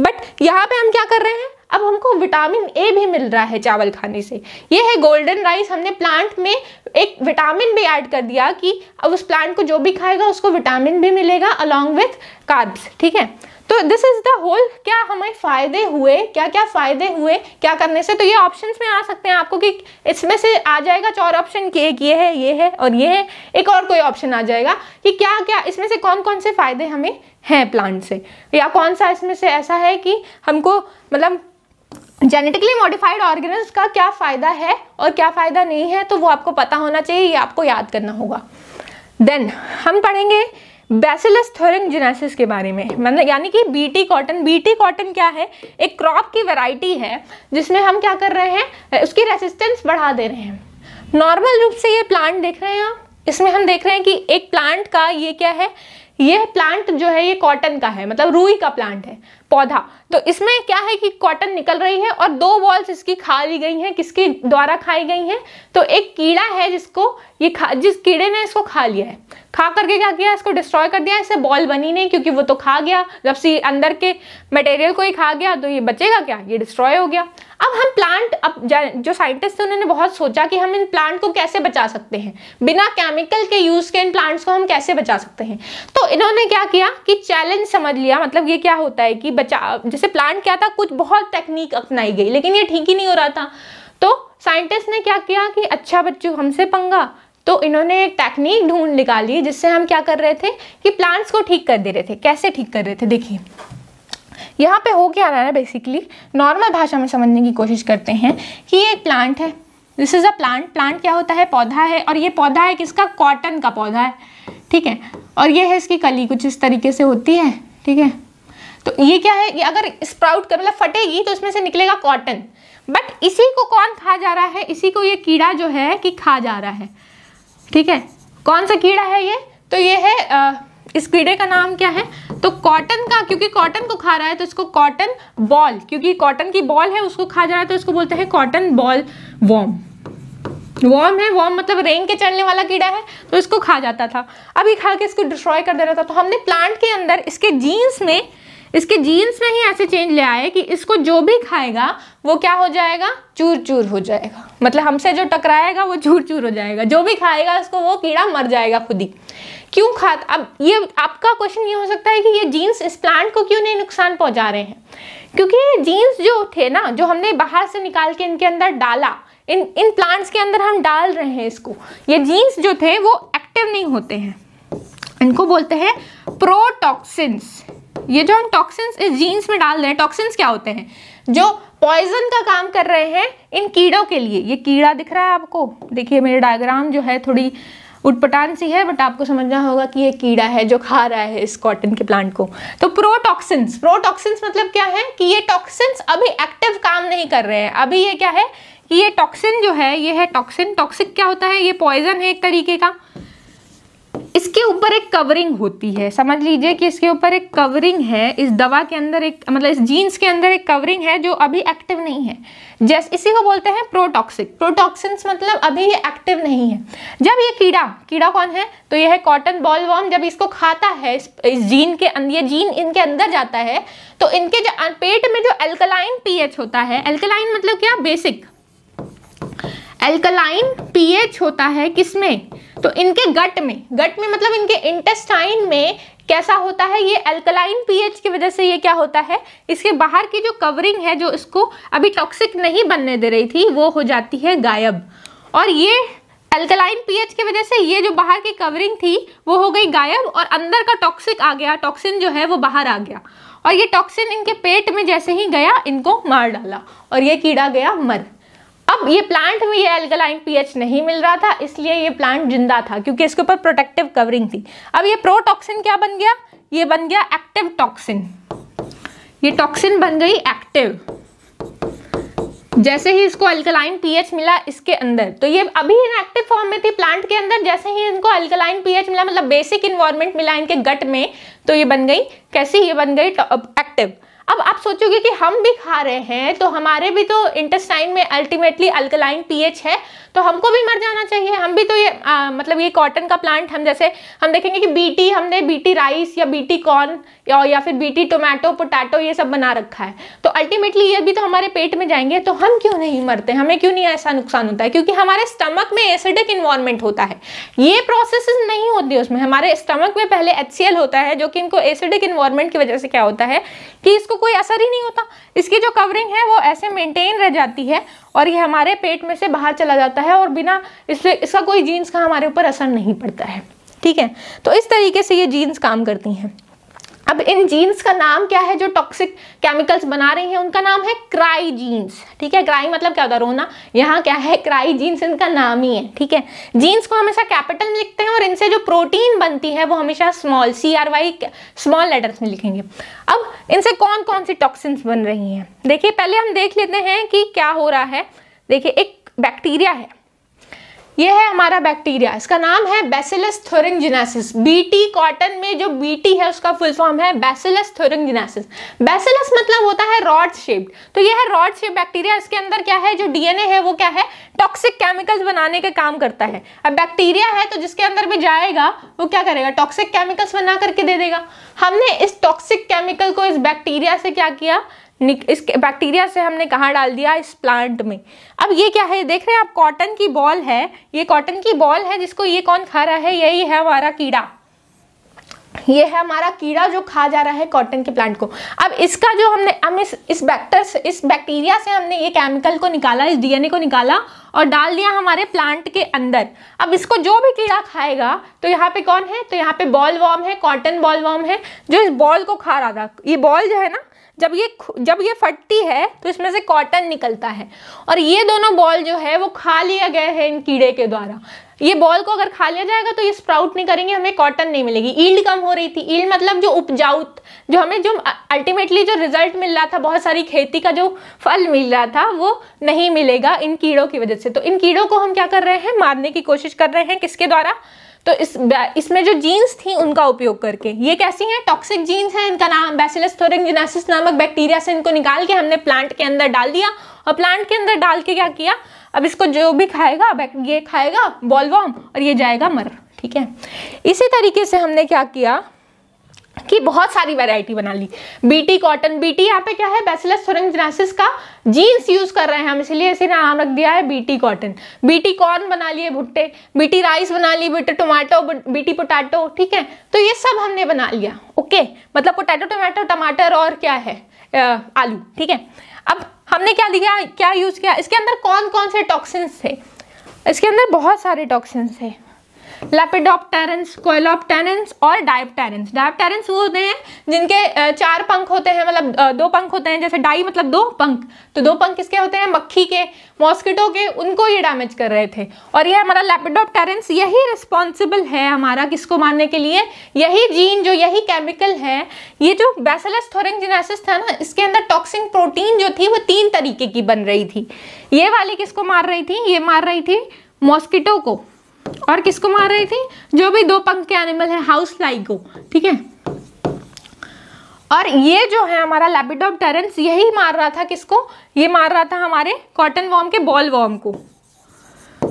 बट यहाँ पे हम क्या कर रहे हैं अब हमको विटामिन ए भी मिल रहा है चावल खाने से ये है गोल्डन राइस हमने प्लांट में एक विटामिन भी ऐड कर दिया कि अब उस प्लांट को जो भी खाएगा उसको विटामिन भी मिलेगा अलॉन्ग विथ कार्ब्स ठीक है तो दिस इज द होल क्या हमें फ़ायदे हुए क्या क्या फ़ायदे हुए क्या करने से तो ये ऑप्शंस में आ सकते हैं आपको कि इसमें से आ जाएगा चार ऑप्शन कि एक ये है ये है और ये है एक और कोई ऑप्शन आ जाएगा कि क्या क्या इसमें से कौन कौन से फ़ायदे हमें हैं प्लांट से या कौन सा इसमें से ऐसा है कि हमको मतलब जेनेटिकली मॉडिफाइड ऑर्गेनिज का क्या फ़ायदा है और क्या फ़ायदा नहीं है तो वो आपको पता होना चाहिए ये आपको याद करना होगा देन हम पढ़ेंगे बेसिलस थोरिंगजेनेसिस के बारे में मतलब यानी कि बीटी कॉटन बीटी कॉटन क्या है एक क्रॉप की वैरायटी है जिसमें हम क्या कर रहे हैं उसकी रेसिस्टेंस बढ़ा दे रहे हैं नॉर्मल रूप से ये प्लांट देख रहे हैं आप इसमें हम देख रहे हैं कि एक प्लांट का ये क्या है यह प्लांट जो है ये कॉटन का है मतलब रूई का प्लांट है पौधा तो इसमें क्या है कि कॉटन निकल रही है और दो बॉल्स इसकी खा ली गई हैं किसके द्वारा खाई गई हैं तो एक कीड़ा है जिसको ये खा जिस कीड़े ने इसको खा लिया है खा करके क्या किया इसको डिस्ट्रॉय कर दिया इससे बॉल बनी नहीं क्योंकि वो तो खा गया जब सी अंदर के मटेरियल को ही खा गया तो ये बचेगा क्या ये डिस्ट्रॉय हो गया अब हम प्लांट अब जो साइंटिस्ट थे उन्होंने बहुत सोचा कि हम इन प्लांट को कैसे बचा सकते हैं बिना केमिकल के यूज़ के इन प्लांट्स को हम कैसे बचा सकते हैं तो इन्होंने क्या किया कि चैलेंज समझ लिया मतलब ये क्या होता है कि बचा जैसे प्लांट क्या था कुछ बहुत टेक्निक अपनाई गई लेकिन ये ठीक ही नहीं हो रहा था तो साइंटिस्ट ने क्या किया कि अच्छा बच्चों हमसे पंगा तो इन्होंने एक टेक्निक ढूंढ निकाली जिससे हम क्या कर रहे थे कि प्लांट्स को ठीक कर दे रहे थे कैसे ठीक कर रहे थे देखिए यहाँ पे हो क्या रहा है बेसिकली नॉर्मल भाषा में समझने की कोशिश करते हैं कि ये एक प्लांट है this is a plant plant क्या होता है पौधा है और ये पौधा है किसका कॉटन का पौधा है ठीक है और ये है इसकी कली कुछ इस तरीके से होती है ठीक है तो ये क्या है ये अगर स्प्राउट कर मतलब फटेगी तो उसमें से निकलेगा कॉटन बट इसी को कौन खा जा रहा है इसी को ये कीड़ा जो है कि खा जा रहा है ठीक है कौन सा कीड़ा है ये तो ये है आ, इस कीड़े का नाम क्या है तो कॉटन का क्योंकि कॉटन को खा रहा है तो इसको कॉटन बॉल क्योंकि कॉटन की बॉल है उसको खा जा रहा है तो इसको बोलते हैं कॉटन बॉल वॉम वॉम है वॉम मतलब रेंग के चलने वाला कीड़ा है तो इसको खा जाता था अभी खा के इसको डिस्ट्रॉय कर दे रहा था तो हमने प्लांट के अंदर इसके जीन्स में इसके जीन्स में ही ऐसे चेंज ले आए कि इसको जो भी खाएगा वो क्या हो जाएगा चूर चूर हो जाएगा मतलब हमसे जो टकराएगा वो चूर चूर हो जाएगा जो भी खाएगा उसको वो कीड़ा मर जाएगा खुद ही क्यों खा अब ये आपका क्वेश्चन ये हो सकता है कि ये जीन्स इस प्लांट को क्यों नहीं नुकसान पहुंचा रहे हैं क्योंकि ये जीन्स जो थे ना जो हमने बाहर से निकाल के इनके अंदर डाला इन इन प्लांट्स के अंदर हम डाल रहे हैं इसको ये जीन्स जो थे वो एक्टिव नहीं होते हैं इनको बोलते हैं प्रोटॉक्सिन्स ये जो हम टॉक्सिन्स इस जीन्स में डाल रहे हैं टॉक्सिन्स क्या होते हैं जो पॉइजन का काम कर रहे हैं इन कीड़ों के लिए ये कीड़ा दिख रहा है आपको देखिए मेरे डायग्राम जो है थोड़ी उटपटान सी है बट आपको समझना होगा कि ये कीड़ा है जो खा रहा है इस कॉटन के प्लांट को तो प्रोटॉक्सिन्स प्रोटॉक्सिन्स मतलब क्या है कि ये टॉक्सिन्स अभी एक्टिव काम नहीं कर रहे हैं अभी ये क्या है कि ये टॉक्सिन जो है ये है टॉक्सिन टॉक्सिक क्या होता है ये पॉइजन है एक तरीके का इसके ऊपर एक कवरिंग होती है समझ लीजिए कि इसके ऊपर एक कवरिंग है इस दवा के अंदर एक मतलब इस जीन्स के अंदर एक कवरिंग है जो अभी एक्टिव नहीं है जैस इसी को बोलते हैं प्रोटॉक्सिक प्रोटॉक्सिन्स मतलब अभी ये एक्टिव नहीं है जब ये कीड़ा कीड़ा कौन है तो ये है कॉटन बॉल वॉर्म जब इसको खाता है इस, इस जीन के अंदर ये जीन इनके अंदर जाता है तो इनके जो पेट में जो एल्कलाइन पी होता है एल्कलाइन मतलब क्या बेसिक एल्कलाइन पीएच होता है किसमें तो इनके गट में गट में मतलब इनके इंटेस्टाइन में कैसा होता है ये अल्कलाइन पीएच की वजह से ये क्या होता है इसके बाहर की जो कवरिंग है जो इसको अभी टॉक्सिक नहीं बनने दे रही थी वो हो जाती है गायब और ये अल्कलाइन पीएच की वजह से ये जो बाहर की कवरिंग थी वो हो गई गायब और अंदर का टॉक्सिक आ गया टॉक्सिन जो है वो बाहर आ गया और ये टॉक्सिन इनके पेट में जैसे ही गया इनको मार डाला और ये कीड़ा गया मर अब ये प्लांट में ये एल्गलाइन पीएच नहीं मिल रहा था इसलिए ये प्लांट जिंदा था क्योंकि इसके ऊपर प्रोटेक्टिव कवरिंग थी अब ये प्रोटॉक्सिन क्या बन गया ये बन गया एक्टिव टॉक्सिन ये टॉक्सिन बन गई एक्टिव जैसे ही इसको अल्कलाइन पीएच मिला इसके अंदर तो ये अभी इनएक्टिव फॉर्म में थी प्लांट के अंदर जैसे ही इनको अल्कलाइन पीएच मिला मतलब बेसिक इन्वायरमेंट मिला इनके गट में तो ये बन गई कैसी ये बन गई एक्टिव तो, अब आप सोचोगे कि हम भी खा रहे हैं तो हमारे भी तो इंटेस्टाइन में अल्टीमेटली अल्कलाइन पीएच है तो हमको भी मर जाना चाहिए हम भी तो ये आ, मतलब ये कॉटन का प्लांट हम जैसे हम देखेंगे कि बीटी हमने बीटी राइस या बीटी कॉर्न या, या फिर बीटी टोमेटो पोटैटो ये सब बना रखा है तो अल्टीमेटली ये भी तो हमारे पेट में जाएंगे तो हम क्यों नहीं मरते हमें क्यों नहीं ऐसा नुकसान होता है क्योंकि हमारे स्टमक में एसिडिक इन्वायरमेंट होता है ये प्रोसेस नहीं होती उसमें हमारे स्टमक में पहले एच होता है जो कि इनको एसिडिक इन्वायरमेंट की वजह से क्या होता है कि इसको कोई असर ही नहीं होता इसकी जो कवरिंग है वो ऐसे मेंटेन रह जाती है और ये हमारे पेट में से बाहर चला जाता है और बिना इससे इसका कोई जीन्स का हमारे ऊपर असर नहीं पड़ता है ठीक है तो इस तरीके से ये जीन्स काम करती हैं अब इन जीन्स का नाम क्या है जो टॉक्सिक केमिकल्स बना रही हैं उनका नाम है क्राई जीन्स ठीक है क्राई मतलब क्या होता है रोना यहाँ क्या है क्राई जीन्स इनका नाम ही है ठीक है जीन्स को हमेशा कैपिटल में लिखते हैं और इनसे जो प्रोटीन बनती है वो हमेशा small C R Y small letters में लिखेंगे अब इनसे कौन कौन सी टॉक्सिन्स बन रही हैं देखिए पहले हम देख लेते हैं कि क्या हो रहा है देखिए एक बैक्टीरिया है ये है हमारा बैक्टीरिया इसका नाम है बेसिलस थोरिंगजिनेसिस बीटी कॉटन में जो बीटी है उसका फुल फॉर्म है बेसिलस थोरिंगजिनेसिस बेसिलस मतलब होता है रॉड शेप्ड तो ये है रॉड शेप बैक्टीरिया इसके अंदर क्या है जो डीएनए है वो क्या है टॉक्सिक केमिकल्स बनाने का के काम करता है अब बैक्टीरिया है तो जिसके अंदर भी जाएगा वो क्या करेगा टॉक्सिक केमिकल्स बना करके दे देगा हमने इस टॉक्सिक केमिकल को इस बैक्टीरिया से क्या किया इस बैक्टीरिया से हमने कहाँ डाल दिया इस प्लांट में अब ये क्या है देख रहे हैं आप कॉटन की बॉल है ये कॉटन की बॉल है जिसको ये कौन खा रहा है यही है हमारा कीड़ा ये है हमारा कीड़ा जो खा जा रहा है कॉटन के प्लांट को अब इसका जो हमने हम इस इस बैक्टर से इस बैक्टीरिया से हमने ये केमिकल को निकाला इस डीएनए को निकाला और डाल दिया हमारे प्लांट के अंदर अब इसको जो भी कीड़ा खाएगा तो यहाँ पे कौन है तो यहाँ पे बॉल वॉर्म है कॉटन बॉल वॉर्म है जो इस बॉल को खा रहा था ये बॉल जो है ना जब ये जब ये फटती है तो इसमें से कॉटन निकलता है और ये दोनों बॉल जो है वो खा लिया गया है इन कीड़े के द्वारा ये बॉल को अगर खा लिया जाएगा तो ये स्प्राउट नहीं करेंगे हमें कॉटन नहीं मिलेगी ईल्ड कम हो रही थी ईल्ड मतलब जो उपजाऊ जो हमें जो अल्टीमेटली जो रिजल्ट मिल रहा था बहुत सारी खेती का जो फल मिल रहा था वो नहीं मिलेगा इन कीड़ों की वजह से तो इन कीड़ों को हम क्या कर रहे हैं मारने की कोशिश कर रहे हैं किसके द्वारा तो इस इसमें जो जीन्स थी उनका उपयोग करके ये कैसी हैं टॉक्सिक जीन्स हैं इनका नाम बैसिलस थोरिंगजिनासिस नामक बैक्टीरिया से इनको निकाल के हमने प्लांट के अंदर डाल दिया और प्लांट के अंदर डाल के क्या किया अब इसको जो भी खाएगा ये खाएगा बॉलवॉम और ये जाएगा मर ठीक है इसी तरीके से हमने क्या किया की बहुत सारी वैरायटी बना ली बीटी कॉटन बीटी यहाँ पे क्या है बेसिलस थोरेंगनासिस का जीन्स यूज कर रहे हैं हम इसलिए इसे नाम रख दिया है बीटी कॉटन बीटी कॉर्न बना लिए भुट्टे बीटी राइस बना ली बीटी टोमाटो बीटी पोटैटो ठीक है तो ये सब हमने बना लिया ओके मतलब पोटैटो टोमेटो टमाटर और क्या है आलू ठीक है अब हमने क्या दिया क्या यूज़ किया इसके अंदर कौन कौन से टॉक्सिन्स थे इसके अंदर बहुत सारे टॉक्सिन्स थे लेपिडोपटेरेंस कोयलोपटेरेंस और डायपटेरेंस डायपटेरेंस वो होते हैं जिनके चार पंख होते हैं मतलब दो पंख होते हैं जैसे डाई मतलब दो पंख तो दो पंख किसके होते हैं मक्खी के मॉस्किटो के उनको ये डैमेज कर रहे थे और ये हमारा लेपिडोपटेरेंस यही रिस्पॉन्सिबल है हमारा किसको मारने के लिए यही जीन जो यही केमिकल है ये जो बेसलस थोरेंजिनेसिस था ना इसके अंदर टॉक्सिंग प्रोटीन जो थी वो तीन तरीके की बन रही थी ये वाली किसको मार रही थी ये मार रही थी मॉस्किटो को और किसको मार रही थी जो भी दो पंख के एनिमल है हाउस फ्लाई को ठीक है और ये जो है हमारा लेबिडॉप टेरेंस यही मार रहा था किसको ये मार रहा था हमारे कॉटन वॉर्म के बॉल वॉर्म को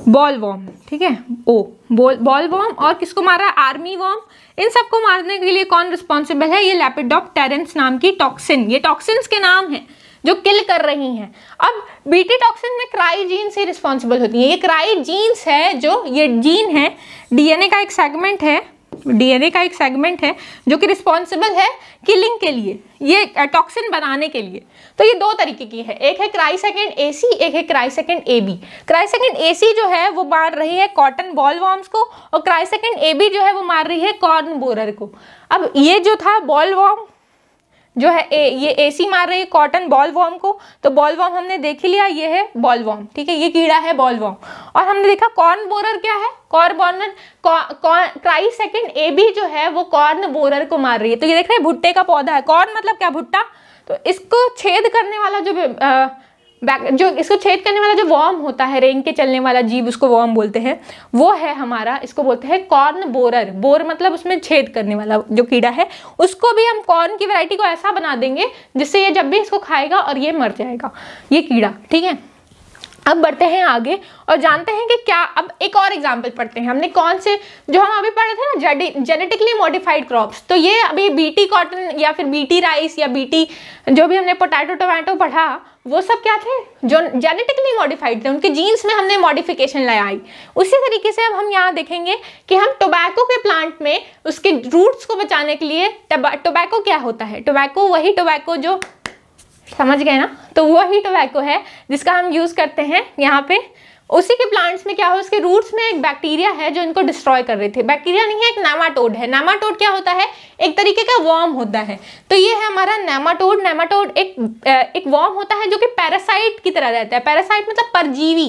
बॉल वॉर्म ठीक है ओ बॉल बॉल वॉम और किसको मार रहा है आर्मी वॉर्म इन सबको मारने के लिए कौन रिस्पॉन्सिबल है ये लेपिडॉप टेरेंस नाम की टॉक्सिन ये टॉक्सिन्स के नाम है जो किल कर रही हैं अब बीटी टॉक्सिन में क्राई जीन्स ही रिस्पॉन्सिबल होती हैं ये क्राई जीन्स है जो ये जीन है डीएनए का एक सेगमेंट है डीएनए का एक सेगमेंट है जो कि रिस्पॉन्सिबल है किलिंग के लिए ये टॉक्सिन बनाने के लिए तो ये दो तरीके की है एक है क्राई सेकेंड ए सी एक है cry second A B cry second A C जो है वो मार रही है कॉटन बॉल वॉर्म्स को और क्राई सेकेंड ए बी जो है वो मार रही है कॉर्न बोरर को अब ये जो था बॉल वॉर्म जो है ए, ये एसी मार रही है कॉटन बॉल वॉर्म को तो बॉल वॉर्म हमने देख लिया ये है बॉल वॉर्म ठीक है ये कीड़ा है बॉल वॉर्म और हमने देखा कॉर्न बोरर क्या है corn borer cry second A B जो है वो कॉर्न बोरर को मार रही है तो ये देख रहे हैं भुट्टे का पौधा है कॉर्न मतलब क्या भुट्टा तो इसको छेद करने वाला जो आ, बैक जो इसको छेद करने वाला जो वॉर्म होता है रेंग के चलने वाला जीव उसको वॉर्म बोलते हैं वो है हमारा इसको बोलते हैं कॉर्न बोरर बोर मतलब उसमें छेद करने वाला जो कीड़ा है उसको भी हम कॉर्न की वैरायटी को ऐसा बना देंगे जिससे ये जब भी इसको खाएगा और ये मर जाएगा ये कीड़ा ठीक है अब बढ़ते हैं आगे और जानते हैं कि क्या अब एक और एग्जाम्पल पढ़ते हैं हमने कौन से जो हम अभी पढ़े थे ना जेनेटिकली मॉडिफाइड क्रॉप्स तो ये अभी बीटी कॉटन या फिर बीटी राइस या बीटी जो भी हमने पोटैटो टोमेटो पढ़ा वो सब क्या थे जो जेनेटिकली मॉडिफाइड थे उनके जीन्स में हमने मॉडिफिकेशन लगाई उसी तरीके से अब हम यहाँ देखेंगे कि हम टोबैको के प्लांट में उसके रूट्स को बचाने के लिए टोबैको क्या होता है टोबैको वही टोबैको जो समझ गए ना तो वही टोबैको है जिसका हम यूज़ करते हैं यहाँ पे उसी के प्लांट्स में क्या हो उसके रूट्स में एक बैक्टीरिया है जो इनको डिस्ट्रॉय कर रहे थे बैक्टीरिया नहीं है एक नेमाटोड है नेमाटोड क्या होता है एक तरीके का वॉर्म होता है तो ये है हमारा नेमाटोड नेमाटोड एक एक वॉर्म होता है जो कि पैरासाइट की तरह रहता है पैरासाइट मतलब परजीवी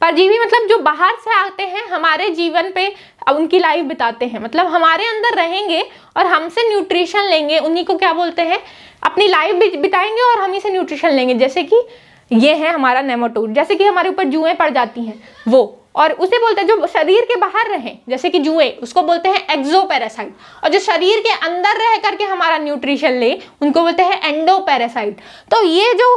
परजीवी मतलब जो बाहर से आते हैं हमारे जीवन पे उनकी लाइफ बिताते हैं मतलब हमारे अंदर रहेंगे और हमसे न्यूट्रिशन लेंगे उन्हीं को क्या बोलते हैं अपनी लाइफ बिताएंगे और हम इसे न्यूट्रिशन लेंगे जैसे कि ये है हमारा नेमोटोड जैसे कि हमारे ऊपर जुएं पड़ जाती हैं वो और उसे बोलते हैं जो शरीर के बाहर रहे जैसे कि जुएं उसको बोलते हैं एक्जोपैरासाइट और जो शरीर के अंदर रह करके हमारा न्यूट्रिशन ले उनको बोलते हैं एंडोपैरासाइट तो ये जो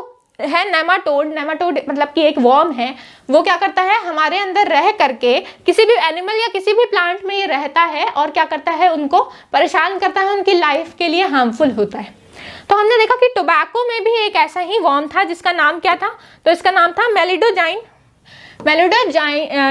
है नेमाटोड नेमाटोड मतलब कि एक वॉर्म है वो क्या करता है हमारे अंदर रह करके किसी भी एनिमल या किसी भी प्लांट में ये रहता है और क्या करता है उनको परेशान करता है उनकी लाइफ के लिए हार्मफुल होता है तो हमने देखा कि टोबैको में भी एक ऐसा ही वॉर्म था जिसका नाम क्या था तो इसका नाम था मेलिडोजाइन मेलोडा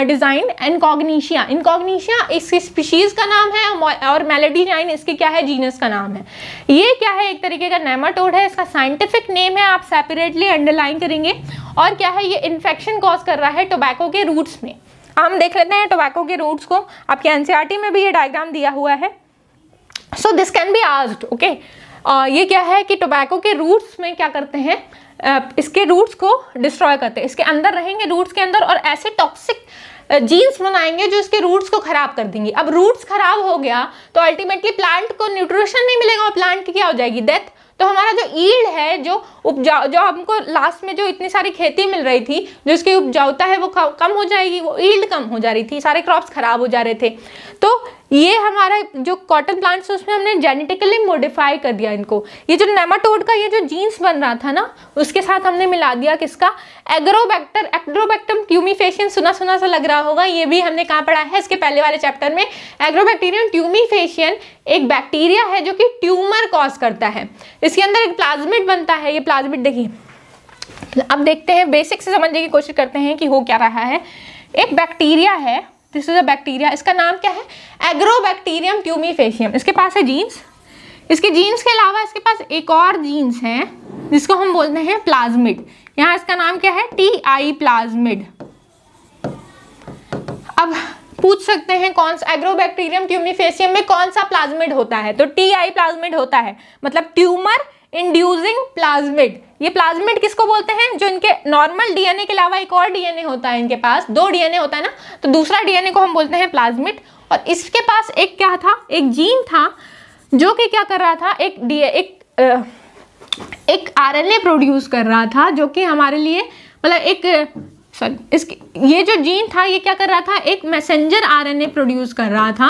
डिज़ाइन इनकॉग्निशिया इनकॉग्निशिया इसकी स्पीशीज़ का नाम है और मेलोडीजाइन इसके क्या है जीनस का नाम है ये क्या है एक तरीके का नेमाटोड है इसका साइंटिफिक नेम है आप सेपरेटली अंडरलाइन करेंगे और क्या है ये इन्फेक्शन कॉज कर रहा है टोबैको के रूट्स में हम देख लेते हैं टोबैको के रूट्स को आपके एन e में भी ये डायग्राम दिया हुआ है सो दिस कैन बी आज ओके ये क्या है कि टोबैको के रूट्स में क्या करते हैं इसके रूट्स को डिस्ट्रॉय करते हैं इसके अंदर रहेंगे रूट्स के अंदर और ऐसे टॉक्सिक जीन्स बनाएंगे जो इसके रूट्स को ख़राब कर देंगी अब रूट्स ख़राब हो गया तो अल्टीमेटली प्लांट को न्यूट्रिशन नहीं मिलेगा और प्लांट की क्या हो जाएगी डेथ तो हमारा जो ईल्ड है जो उपजा जो हमको लास्ट में जो इतनी सारी खेती मिल रही थी जो इसकी उपजाऊता है वो कम हो जाएगी वो ईल्ड कम हो जा रही थी सारे क्रॉप्स खराब हो जा रहे थे तो ये हमारा जो कॉटन प्लांट्स उसमें हमने जेनेटिकली मोडिफाई कर दिया इनको ये जो नेमाटोड का ये जो जीन्स बन रहा था ना उसके साथ हमने मिला दिया किसका एग्रोबैक्टर एग्रोबैक्टम ट्यूमीफेशियन सुना सुना सा लग रहा होगा ये भी हमने कहाँ पढ़ा है इसके पहले वाले चैप्टर में एग्रोबैक्टीरियम ट्यूमीफेशियन एक बैक्टीरिया है जो कि ट्यूमर कॉज करता है इसके अंदर एक प्लाज्मिट बनता है ये प्लाज्मिट देखिए अब देखते हैं बेसिक से समझने की कोशिश करते हैं कि हो क्या रहा है एक बैक्टीरिया है दिस इज अ बैक्टीरिया इसका नाम क्या है एग्रोबैक्टीरियम ट्यूमीफेशियम इसके पास है जीन्स इसके जीन्स के अलावा इसके पास एक और जीन्स है जिसको हम बोलते हैं प्लाज्मिड यहाँ इसका नाम क्या है टी आई प्लाज्मिड अब पूछ सकते हैं कौन सा एग्रोबैक्टीरियम ट्यूमीफेशियम में कौन सा प्लाज्मिड होता है तो टी आई प्लाज्मिड होता है मतलब ट्यूमर इंड्यूसिंग प्लाज्मिड ये प्लाज्मिड किसको बोलते हैं जो इनके नॉर्मल डीएनए के अलावा एक और डीएनए होता है इनके पास दो डीएनए होता है ना तो दूसरा डीएनए को हम बोलते हैं प्लाज्मिड और इसके पास एक क्या था एक जीन था जो कि क्या कर रहा था एक डी एक एक आरएनए प्रोड्यूस कर रहा था जो कि हमारे लिए मतलब एक सॉरी इस ये जो जीन था ये क्या कर रहा था एक मैसेंजर आरएनए प्रोड्यूस कर रहा था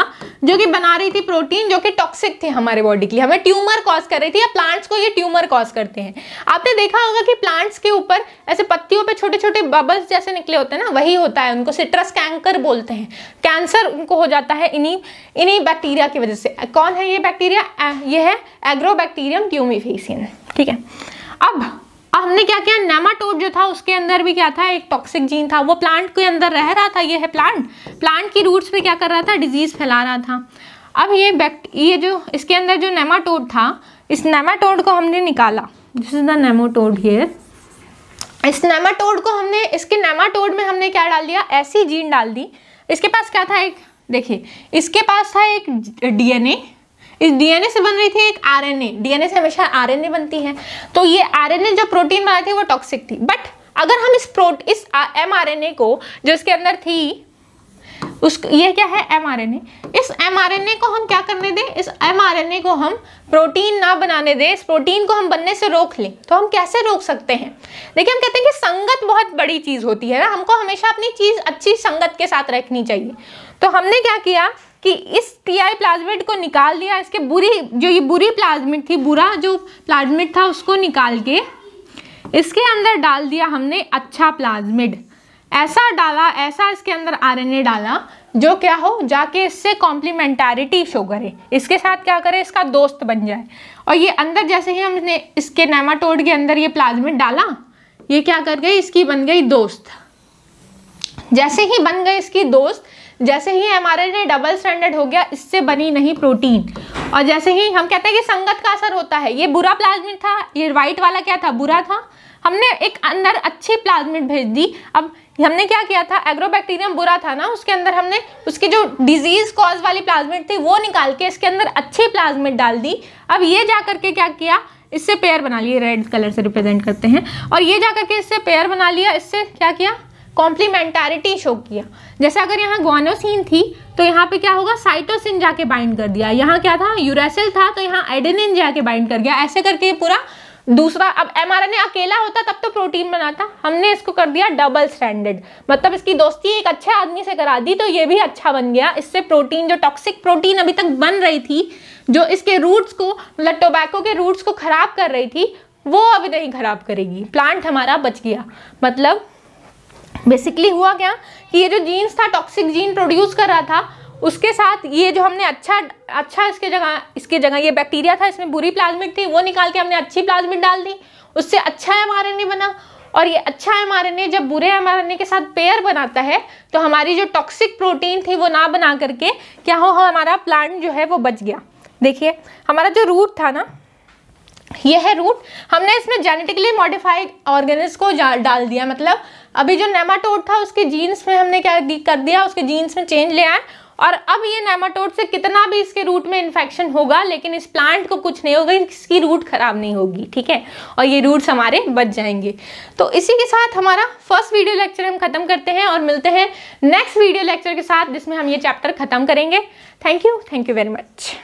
जो कि बना रही थी प्रोटीन जो कि टॉक्सिक थे हमारे बॉडी के लिए हमें ट्यूमर कॉज कर रही थी या प्लांट्स को ये ट्यूमर कॉज करते हैं आपने देखा होगा कि प्लांट्स के ऊपर ऐसे पत्तियों पे छोटे छोटे बबल्स जैसे निकले होते हैं ना वही होता है उनको सिट्रस कैंकर बोलते हैं कैंसर उनको हो जाता है इन्हीं इन्हीं बैक्टीरिया की वजह से कौन है ये बैक्टीरिया ये है एग्रो बैक्टीरियम ट्यूमिफेसियन ठीक है अब अब हमने क्या किया नेमाटोड जो था उसके अंदर भी क्या था एक टॉक्सिक जीन था वो प्लांट के अंदर रह रहा था ये है प्लांट प्लांट की रूट्स पे क्या कर रहा था डिजीज़ फैला रहा था अब ये बैक्ट ये जो इसके अंदर जो नेमाटोड था इस नेमाटोड को हमने निकाला this is the nematode here इस नेमाटोड को हमने इसके नेमाटोड में हमने क्या डाल दिया ऐसी जीन डाल दी इसके पास क्या था एक देखिए इसके पास था एक डीएनए इस डीएनए से बन रही थी एक आरएनए डीएनए से हमेशा आरएनए बनती है तो ये आरएनए जो प्रोटीन बना थी वो टॉक्सिक थी बट अगर हम इस प्रोट इस एमआरएनए को जो इसके अंदर थी उस ये क्या है एमआरएनए इस एमआरएनए को हम क्या करने दें इस एमआरएनए को हम प्रोटीन ना बनाने दें इस प्रोटीन को हम बनने से रोक लें तो हम कैसे रोक सकते हैं देखिए हम कहते हैं कि संगत बहुत बड़ी चीज़ होती है ना हमको हमेशा अपनी चीज़ अच्छी संगत के साथ रखनी चाहिए तो हमने क्या किया कि इस टीआई प्लाज्मिट को निकाल दिया इसके बुरी जो ये बुरी प्लाज्मिट थी बुरा जो प्लाज्मिट था उसको निकाल के इसके अंदर डाल दिया हमने अच्छा प्लाज्मिड ऐसा डाला ऐसा इसके अंदर आरएनए डाला जो क्या हो जाके इससे कॉम्प्लीमेंटारिटी शो करे इसके साथ क्या करे इसका दोस्त बन जाए और ये अंदर जैसे ही हमने इसके नेमाटोड के अंदर ये प्लाज्मिट डाला ये क्या कर गई इसकी बन गई दोस्त जैसे ही बन गई इसकी दोस्त जैसे ही एम डबल स्टैंडर्ड हो गया इससे बनी नहीं प्रोटीन और जैसे ही हम कहते हैं कि संगत का असर होता है ये बुरा प्लाज्मिड था ये वाइट वाला क्या था बुरा था हमने एक अंदर अच्छी प्लाज्मिड भेज दी अब हमने क्या किया था एग्रोबैक्टीरियम बुरा था ना उसके अंदर हमने उसकी जो डिजीज कॉज वाली प्लाज्मिड थी वो निकाल के इसके अंदर अच्छी प्लाज्मिड डाल दी अब ये जा करके क्या किया इससे पेयर बना लिए रेड कलर से रिप्रेजेंट करते हैं और ये जा करके इससे पेयर बना लिया इससे क्या किया कॉम्प्लीमेंटारिटी शो किया जैसे अगर यहाँ ग्वानोसिन थी तो यहाँ पे क्या होगा साइटोसिन जाके बाइंड कर दिया यहाँ क्या था यूरासिल था तो यहाँ एडेनिन जाके बाइंड कर गया ऐसे करके पूरा दूसरा अब एम अकेला होता तब तो प्रोटीन बनाता हमने इसको कर दिया डबल स्टैंडर्ड मतलब इसकी दोस्ती एक अच्छे आदमी से करा दी तो ये भी अच्छा बन गया इससे प्रोटीन जो टॉक्सिक प्रोटीन अभी तक बन रही थी जो इसके रूट्स को मतलब टोबैको के रूट्स को ख़राब कर रही थी वो अभी नहीं ख़राब करेगी प्लांट हमारा बच गया मतलब बेसिकली हुआ क्या कि ये जो जीन्स था टॉक्सिक जीन प्रोड्यूस कर रहा था उसके साथ ये जो हमने अच्छा अच्छा इसके जगह इसके जगह ये बैक्टीरिया था इसमें बुरी प्लाज्मिक थी वो निकाल के हमने अच्छी प्लाज्मिक डाल दी उससे अच्छा एम बना और ये अच्छा एम जब बुरे एम के साथ पेयर बनाता है तो हमारी जो टॉक्सिक प्रोटीन थी वो ना बना करके क्या हो हमारा प्लांट जो है वो बच गया देखिए हमारा जो रूट था ना यह है रूट हमने इसमें जेनेटिकली मॉडिफाइड ऑर्गेनिज को डाल दिया मतलब अभी जो नेमाटोड था उसके जीन्स में हमने क्या कर दिया उसके जीन्स में चेंज ले आए और अब ये नेमाटोड से कितना भी इसके रूट में इन्फेक्शन होगा लेकिन इस प्लांट को कुछ नहीं होगा इसकी रूट ख़राब नहीं होगी ठीक है और ये रूट्स हमारे बच जाएंगे तो इसी के साथ हमारा फर्स्ट वीडियो लेक्चर हम ख़त्म करते हैं और मिलते हैं नेक्स्ट वीडियो लेक्चर के साथ जिसमें हम ये चैप्टर ख़त्म करेंगे thank you thank you very much